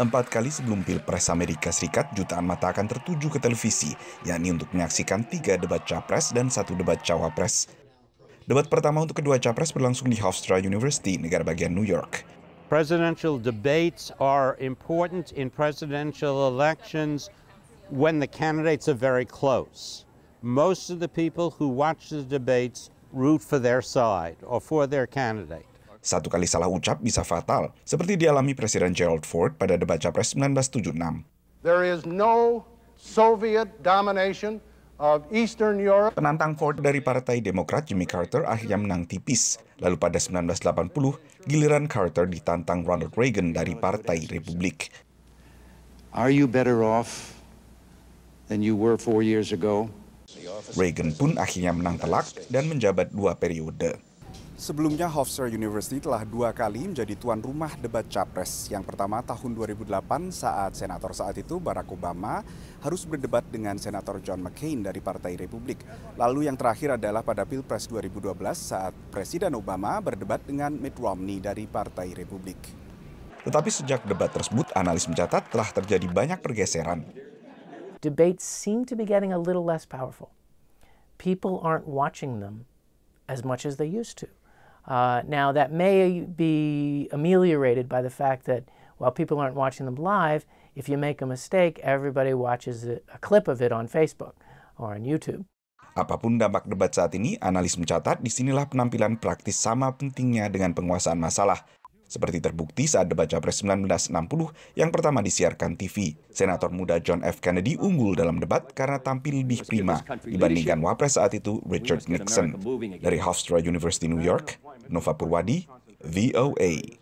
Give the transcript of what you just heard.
Empat kali sebelum Pilpres Amerika Serikat, jutaan mata akan tertuju ke televisi, yakni untuk menyaksikan tiga debat capres dan satu debat cawapres. Debat pertama untuk kedua capres berlangsung di Hofstra University, negara bagian New York. Presidential debates are important in presidential elections when the candidates are very close. Most of the people who watch the debates root for their side or for their candidate. Satu kali salah ucap bisa fatal, seperti dialami Presiden Gerald Ford pada debat Capres 1976. There is no Soviet domination of Eastern Europe. Penantang Ford dari Partai Demokrat Jimmy Carter akhirnya menang tipis. Lalu pada 1980, giliran Carter ditantang Ronald Reagan dari Partai Republik. Reagan pun akhirnya menang telak dan menjabat dua periode. Sebelumnya Hofstra University telah dua kali menjadi tuan rumah debat capres. Yang pertama tahun 2008 saat senator saat itu Barack Obama harus berdebat dengan senator John McCain dari Partai Republik. Lalu yang terakhir adalah pada Pilpres 2012 saat Presiden Obama berdebat dengan Mitt Romney dari Partai Republik. Tetapi sejak debat tersebut, analis mencatat telah terjadi banyak pergeseran. Debates seem to be getting a little less powerful. People aren't watching them as much as they used to. Uh, now, that may be ameliorated by the fact that while people aren't watching them live, if you make a mistake, everybody watches a, a clip of it on Facebook or on YouTube. Apapun dampak debat saat ini, analis mencatat disinilah penampilan praktis sama pentingnya dengan penguasaan masalah. Seperti terbukti saat debat Capres 1960 yang pertama disiarkan TV. Senator muda John F. Kennedy unggul dalam debat karena tampil lebih prima dibandingkan Wapres saat itu Richard Nixon. Dari Hofstra University New York, Nova Purwadi, VOA.